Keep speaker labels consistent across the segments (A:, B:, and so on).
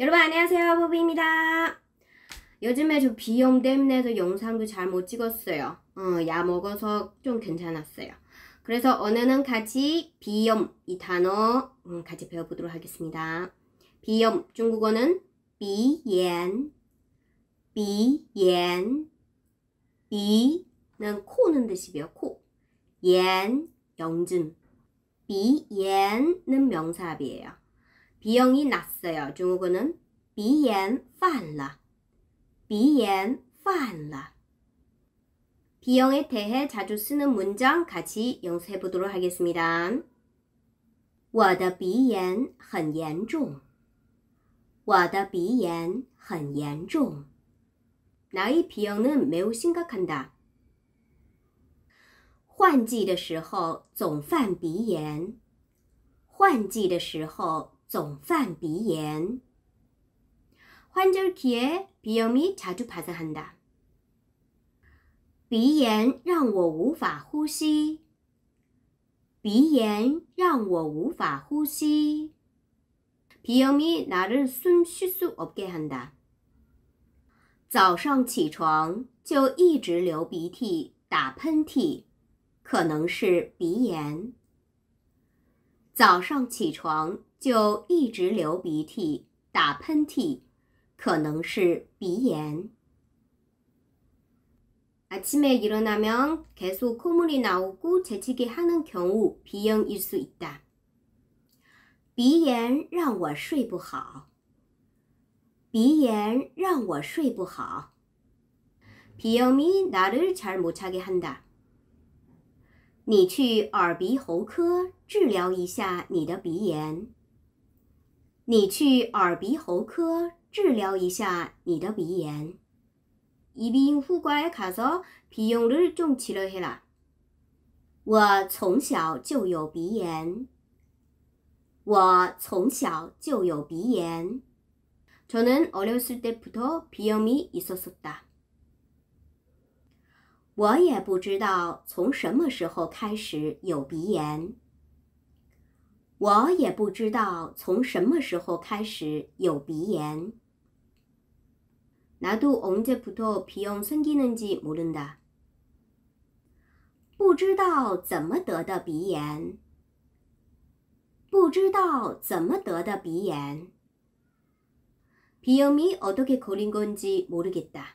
A: 여러분 안녕하세요 보비입니다 요즘에 저 비염 때문에도 영상도 잘 못 찍었어요 어, 약 먹어서 좀 괜찮았어요 그래서 오늘은 같이 비염 이 단어 음, 같이 배워보도록 하겠습니다 비염 중국어는 비옌 비옌 비는 코는 뜻이며 코 옌, 영증 비옌은 명사합이에요 비형이 났어요. 중국어는 비옌판라. 비옌판라. 비형에 대해 자주 쓰는 문장 같이 연습해 보도록 하겠습니다. 我的鼻炎很严重.我的鼻炎很严重. 나의 비형은 매우 심각한다. 换季的时候总犯鼻炎。换季的时候总犯鼻炎. 환절기에 비염이 자주 발생한다. 鼻炎让我无法呼吸。鼻炎让我无法呼吸。 비염이 나를 숨쉴수 없게 한다. 早上起床就一直流鼻涕、打喷嚏，可能是鼻炎。早上起床就一直流鼻涕、打喷嚏，可能是鼻炎。 아침에 일어나면 계속 콧물이 나오고 재채기 하는 경우 비형일 수 있다. 비엔 让我睡不好. 비엔 让我睡不好. 비염이 나를 잘 못 자게 한다. 你去耳鼻喉科治疗一下你的鼻炎。你去耳鼻喉科治疗一下你的鼻炎。이병후과에가서비용을좀치료해 라。 我从小就有鼻炎。我从小就有鼻炎。저는어렸을때부터비염이있었었다我也不知道从什么时候开始有鼻炎。我也不知道从什么时候开始有鼻炎。나도언제부터비염생기는지모른 다。 不知道怎么得的鼻炎。不知道怎么得的鼻炎。비염이어떻게걸린건지모르겠다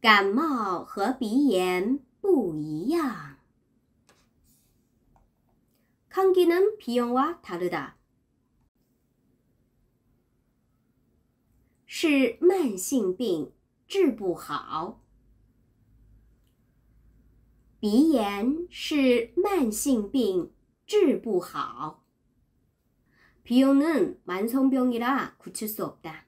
A: 感冒和鼻炎不一样。감기는비용아다르 다， 是慢性病，治不好。鼻炎是慢性病，治不好。비염은만성병이라고칠수없 다。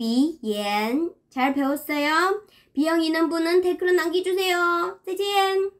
A: 비엔잘 배웠어요? 비영 있는 분은 댓글로 남겨주세요. 짜잔!